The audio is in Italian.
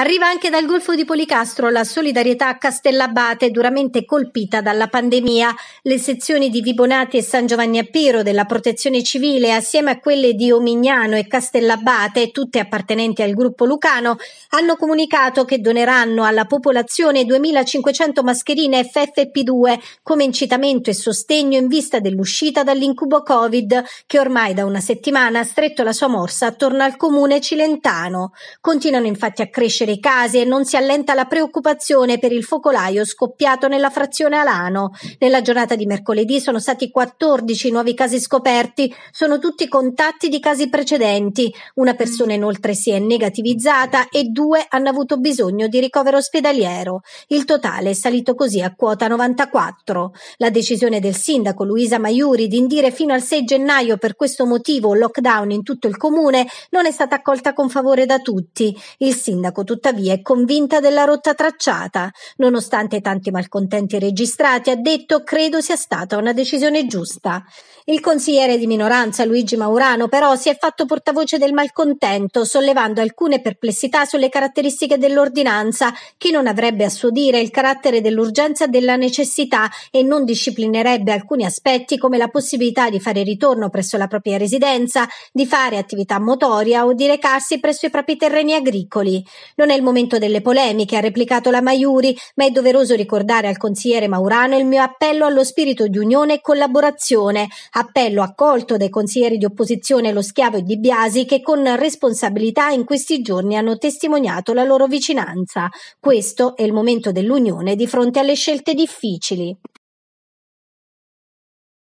Arriva anche dal Golfo di Policastro la solidarietà a Castellabate, duramente colpita dalla pandemia. Le sezioni di Vibonati e San Giovanni a della Protezione Civile, assieme a quelle di Omignano e Castellabate, tutte appartenenti al gruppo lucano, hanno comunicato che doneranno alla popolazione 2.500 mascherine FFP2 come incitamento e sostegno in vista dell'uscita dall'incubo Covid, che ormai da una settimana ha stretto la sua morsa attorno al comune cilentano. Continuano infatti a crescere le case e non si allenta la preoccupazione per il focolaio scoppiato nella frazione Alano. Nella giornata di mercoledì sono stati 14 nuovi casi scoperti, sono tutti contatti di casi precedenti. Una persona inoltre si è negativizzata e due hanno avuto bisogno di ricovero ospedaliero. Il totale è salito così a quota 94. La decisione del sindaco Luisa Maiuri di indire fino al 6 gennaio per questo motivo lockdown in tutto il comune non è stata accolta con favore da tutti. Il sindaco tuttavia è convinta della rotta tracciata. Nonostante i tanti malcontenti registrati, ha detto credo sia stata una decisione giusta. Il consigliere di minoranza Luigi Maurano però si è fatto portavoce del malcontento, sollevando alcune perplessità sulle caratteristiche dell'ordinanza, che non avrebbe a suo dire il carattere dell'urgenza e della necessità e non disciplinerebbe alcuni aspetti come la possibilità di fare ritorno presso la propria residenza, di fare attività motoria o di recarsi presso i propri terreni agricoli. Non è il momento delle polemiche, ha replicato la Maiuri, ma è doveroso ricordare al consigliere Maurano il mio appello allo spirito di unione e collaborazione, appello accolto dai consiglieri di opposizione Lo Schiavo e Di Biasi che con responsabilità in questi giorni hanno testimoniato la loro vicinanza. Questo è il momento dell'unione di fronte alle scelte difficili.